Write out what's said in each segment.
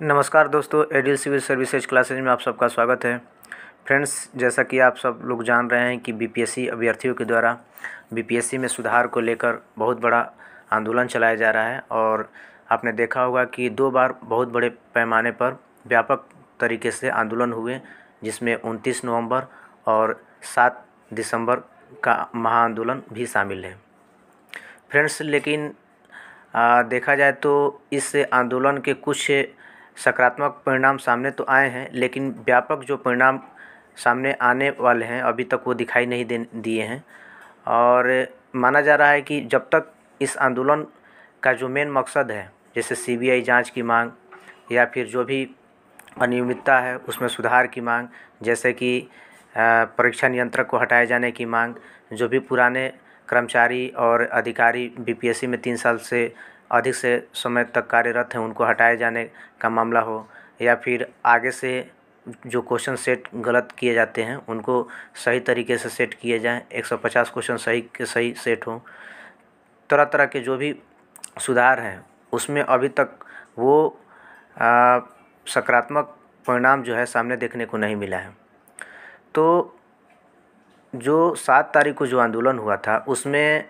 नमस्कार दोस्तों एडिल civil services classes में आप सबका स्वागत है फ्रेंड्स जैसा कि आप सब लोग जान रहे हैं कि बीपीएससी अभ्यर्थियों के द्वारा बीपीएससी में सुधार को लेकर बहुत बड़ा आंदोलन चलाया जा रहा है और आपने देखा होगा कि दो बार बहुत बड़े पैमाने पर व्यापक तरीके से आंदोलन हुए जिसमें उनतीस नवम्बर और सात दिसंबर का महाआंदोलन भी शामिल है फ्रेंड्स लेकिन आ, देखा जाए तो इस आंदोलन के कुछ सकारात्मक परिणाम सामने तो आए हैं लेकिन व्यापक जो परिणाम सामने आने वाले हैं अभी तक वो दिखाई नहीं दे दिए हैं और माना जा रहा है कि जब तक इस आंदोलन का जो मेन मकसद है जैसे सीबीआई जांच की मांग या फिर जो भी अनियमितता है उसमें सुधार की मांग जैसे कि परीक्षा नियंत्रक को हटाए जाने की मांग जो भी पुराने कर्मचारी और अधिकारी बीपीएससी में तीन साल से अधिक से समय तक कार्यरत हैं उनको हटाए जाने का मामला हो या फिर आगे से जो क्वेश्चन सेट गलत किए जाते हैं उनको सही तरीके से सेट किए जाएं एक सौ पचास क्वेश्चन सही के सही सेट हों तरह तरह के जो भी सुधार हैं उसमें अभी तक वो सकारात्मक परिणाम जो है सामने देखने को नहीं मिला है तो जो सात तारीख को जो आंदोलन हुआ था उसमें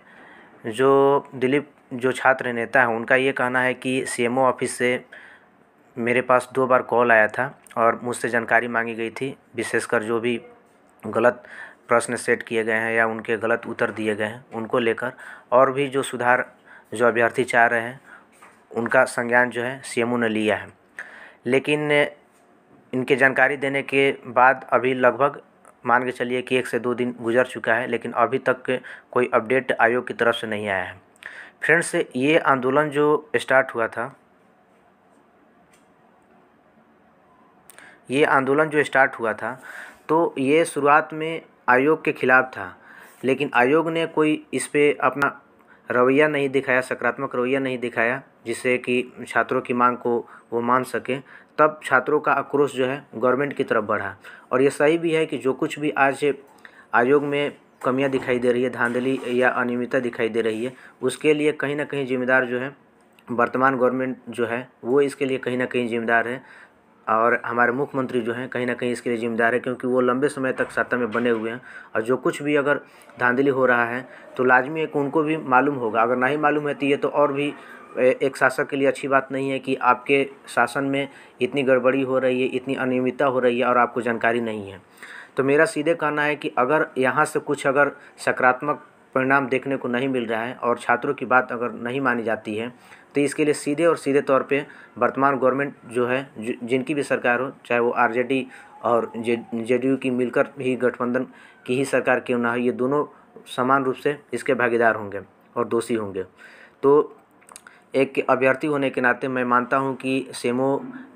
जो दिलीप जो छात्र नेता हैं उनका ये कहना है कि सी एम ओ ऑफ़िस से मेरे पास दो बार कॉल आया था और मुझसे जानकारी मांगी गई थी विशेषकर जो भी गलत प्रश्न सेट किए गए हैं या उनके गलत उत्तर दिए गए हैं उनको लेकर और भी जो सुधार जो अभ्यर्थी चाह रहे हैं उनका संज्ञान जो है सी ने लिया है लेकिन इनके जानकारी देने के बाद अभी लगभग मान के चलिए कि एक से दो दिन गुजर चुका है लेकिन अभी तक कोई अपडेट आयोग की तरफ से नहीं आया है फ्रेंड्स ये आंदोलन जो स्टार्ट हुआ था ये आंदोलन जो स्टार्ट हुआ था तो ये शुरुआत में आयोग के खिलाफ था लेकिन आयोग ने कोई इस पर अपना रवैया नहीं दिखाया सकारात्मक रवैया नहीं दिखाया जिससे कि छात्रों की मांग को वो मान सके तब छात्रों का आक्रोश जो है गवर्नमेंट की तरफ बढ़ा और ये सही भी है कि जो कुछ भी आज आयोग में कमियां दिखाई दे रही है धांधली या अनियमितता दिखाई दे रही है उसके लिए कहीं ना कहीं जिम्मेदार जो है वर्तमान गवर्नमेंट जो है वो इसके लिए कहीं ना कहीं जिम्मेदार है और हमारे मुख्यमंत्री जो हैं कहीं ना कहीं इसके लिए जिम्मेदार है क्योंकि वो लंबे समय तक सत्ता में बने हुए हैं और जो कुछ भी अगर धांधली हो रहा है तो लाजमी है कि उनको भी मालूम होगा अगर नहीं मालूम है तो ये तो और भी एक शासक के लिए अच्छी बात नहीं है कि आपके शासन में इतनी गड़बड़ी हो रही है इतनी अनियमितता हो रही है और आपको जानकारी नहीं है तो मेरा सीधे कहना है कि अगर यहाँ से कुछ अगर सकारात्मक परिणाम देखने को नहीं मिल रहा है और छात्रों की बात अगर नहीं मानी जाती है तो इसके लिए सीधे और सीधे तौर पे वर्तमान गवर्नमेंट जो है जिनकी भी सरकार हो चाहे वो आरजेडी और जे की मिलकर ही गठबंधन की ही सरकार क्यों ना हो ये दोनों समान रूप से इसके भागीदार होंगे और दोषी होंगे तो एक अभ्यर्थी होने के नाते मैं मानता हूँ कि सेमो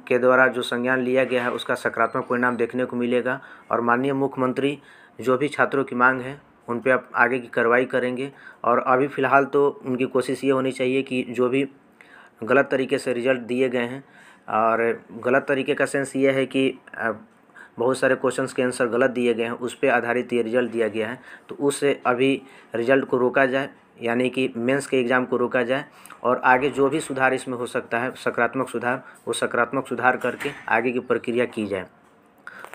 के द्वारा जो संज्ञान लिया गया है उसका सकारात्मक परिणाम देखने को मिलेगा और माननीय मुख्यमंत्री जो भी छात्रों की मांग है उन पर आप आगे की कार्रवाई करेंगे और अभी फ़िलहाल तो उनकी कोशिश ये होनी चाहिए कि जो भी गलत तरीके से रिजल्ट दिए गए हैं और गलत तरीके का सेंस ये है कि बहुत सारे क्वेश्चंस के आंसर गलत दिए गए हैं उस पर आधारित ये रिजल्ट दिया गया है तो उससे अभी रिजल्ट को रोका जाए यानी कि मेंस के एग्ज़ाम को रोका जाए और आगे जो भी सुधार इसमें हो सकता है सकारात्मक सुधार वो सकारात्मक सुधार करके आगे की प्रक्रिया की जाए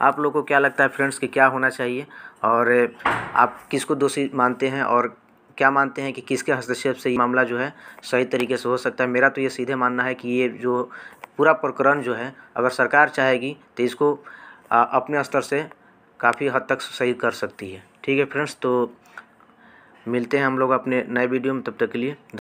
आप लोगों को क्या लगता है फ्रेंड्स कि क्या होना चाहिए और आप किसको दोषी मानते हैं और क्या मानते हैं कि किसके हस्तक्षेप से ये मामला जो है सही तरीके से हो सकता है मेरा तो ये सीधे मानना है कि ये जो पूरा प्रकरण जो है अगर सरकार चाहेगी तो इसको अपने स्तर से काफ़ी हद तक सही कर सकती है ठीक है फ्रेंड्स तो मिलते हैं हम लोग अपने नए वीडियो में तब तक के लिए